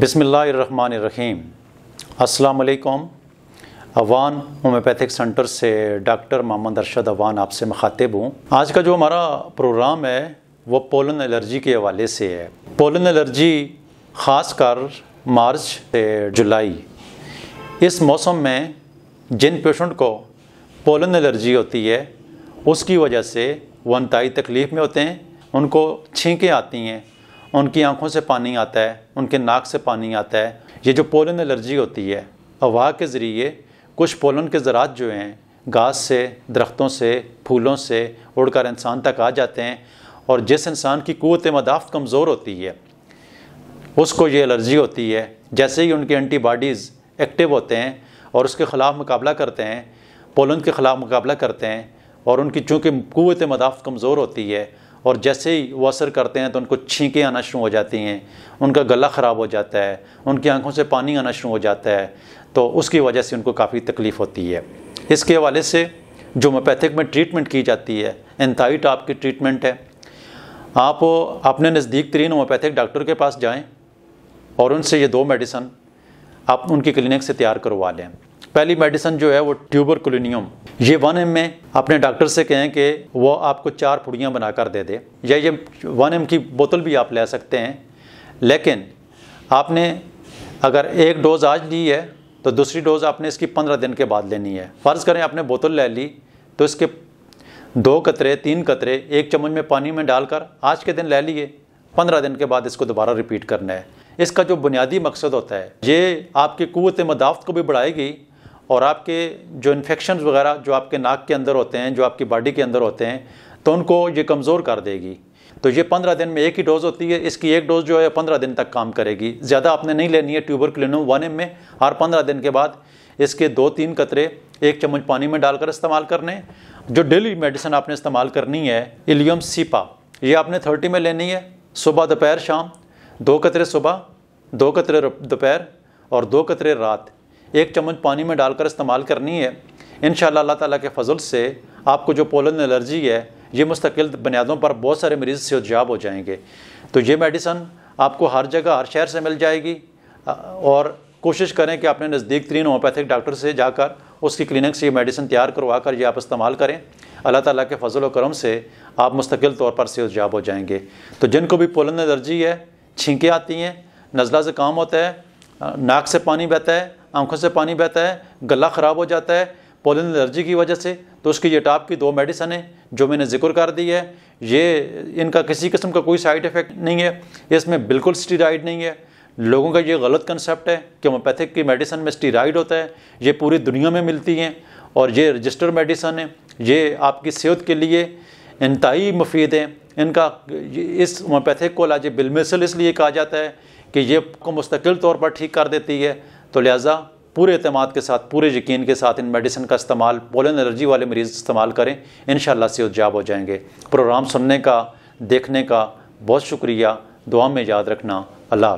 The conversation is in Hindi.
बसमीम् अस्सलाम अवान होम्योपैथिक सेंटर से डॉक्टर मोहम्मद अरशद अवान आपसे मुखातिब हूँ आज का जो हमारा प्रोग्राम है वो पोलन एलर्जी के हवाले से है पोलन एलर्जी ख़ास कर मार्च से जुलाई इस मौसम में जिन पेशेंट को पोलन एलर्जी होती है उसकी वजह से वनताई तकलीफ़ में होते हैं उनको छींकें आती हैं उनकी आंखों से पानी आता है उनके नाक से पानी आता है ये जो पोलन एलर्जी होती है हवा के ज़रिए कुछ पोलन के ज़रात जो हैं घास से दरख्तों से फूलों से उड़कर इंसान तक आ जाते हैं और जिस इंसान की क़वत मदाफ़ कमज़ोर होती है उसको ये एलर्जी होती है जैसे ही उनके एंटीबॉडीज़ एक्टिव होते हैं और उसके ख़िलाफ़ मुकाबला करते हैं पोलन के ख़िलाफ़ मुकाबला करते हैं और उनकी चूँकि क़वत मदाफ़ कमज़ोर होती है और जैसे ही वो असर करते हैं तो उनको छींकें आना शुरू हो जाती हैं उनका गला ख़राब हो जाता है उनकी आंखों से पानी आना शुरू हो जाता है तो उसकी वजह से उनको काफ़ी तकलीफ़ होती है इसके हवाले से जो होम्योपैथिक में ट्रीटमेंट की जाती है एंथाइट आपकी ट्रीटमेंट है आप अपने नज़दीक तरीन होम्योपैथिक डॉक्टर के पास जाएँ और उनसे ये दो मेडिसन आप उनकी क्लिनिक से तैयार करवा लें पहली मेडिसिन जो है वो ट्यूबर कोलिनियम ये वन एम में अपने डॉक्टर से कहें कि वो आपको चार पुड़ियाँ बनाकर दे दे या ये वन एम की बोतल भी आप ले सकते हैं लेकिन आपने अगर एक डोज आज ली है तो दूसरी डोज आपने इसकी पंद्रह दिन के बाद लेनी है फ़र्ज़ करें आपने बोतल ले ली तो इसके दो कतरे तीन कतरे एक चम्मच में पानी में डालकर आज के दिन ले लिए पंद्रह दिन के बाद इसको दोबारा रिपीट करना है इसका जो बुनियादी मकसद होता है ये आपकी कुत मदाफ़ को भी बढ़ाएगी और आपके जो इन्फेक्शन वगैरह जो आपके नाक के अंदर होते हैं जो आपकी बॉडी के अंदर होते हैं तो उनको ये कमज़ोर कर देगी तो ये पंद्रह दिन में एक ही डोज़ होती है इसकी एक डोज़ जो है पंद्रह दिन तक काम करेगी ज़्यादा आपने नहीं लेनी है ट्यूबर क्लिनो वन एम में हर पंद्रह दिन के बाद इसके दो तीन कतरे एक चम्मच पानी में डालकर इस्तेमाल करने जो डेली मेडिसिन आपने इस्तेमाल करनी है इलियम सीपा ये आपने थर्टी में लेनी है सुबह दोपहर शाम दो कतरे सुबह दो कतरे दोपहर और दो कतरे रात एक चम्मच पानी में डालकर इस्तेमाल करनी है इन अल्लाह ताला के फजल से आपको जो पोलन एलर्जी है ये मुस्तकिल बुनियादों पर बहुत सारे मरीज़ उजाब हो जाएंगे तो ये मेडिसन आपको हर जगह हर शहर से मिल जाएगी और कोशिश करें कि अपने नज़दीक तरीन होम्योपैथिक डॉक्टर से जाकर उसकी क्लिनिक से ये मेडिसिन तैयार करवा कर ये आप इस्तेमाल करें अल्लाह ताला के फजल व करम से आप मुस्तकिल तौर पर उजाब हो जाएंगे तो जिनको भी पोलन एलर्जी है छींकें आती हैं नज़ला से काम होता है नाक से पानी बहता है आंखों से पानी बहता है गला ख़राब हो जाता है पोलिन एलर्जी की वजह से तो उसकी ये टाप की दो मेडिसन है जो मैंने जिक्र कर दी है ये इनका किसी किस्म का कोई साइड इफ़ेक्ट नहीं है इसमें बिल्कुल स्टीराइड नहीं है लोगों का ये गलत कंसेप्ट है कि होम्योपैथिक की मेडिसन में स्टीराइड होता है ये पूरी दुनिया में मिलती हैं और ये रजिस्टर्ड मेडिसन है ये आपकी सेहत के लिए इंतहाई मुफीद हैं इनका इस होम्योपैथिक को लाज बिलमिसल इसलिए कहा जाता है कि ये को मुस्तकिल तौर पर ठीक कर देती है तो लिहाजा पूरे अतमाद के साथ पूरे यकीन के साथ इन मेडिसिन का इस्तेमाल पोलन एलर्जी वाले मरीज़ इस्तेमाल करें इन शजाब हो जाएंगे प्रोग्राम सुनने का देखने का बहुत शुक्रिया दुआ में याद रखना अल्लाह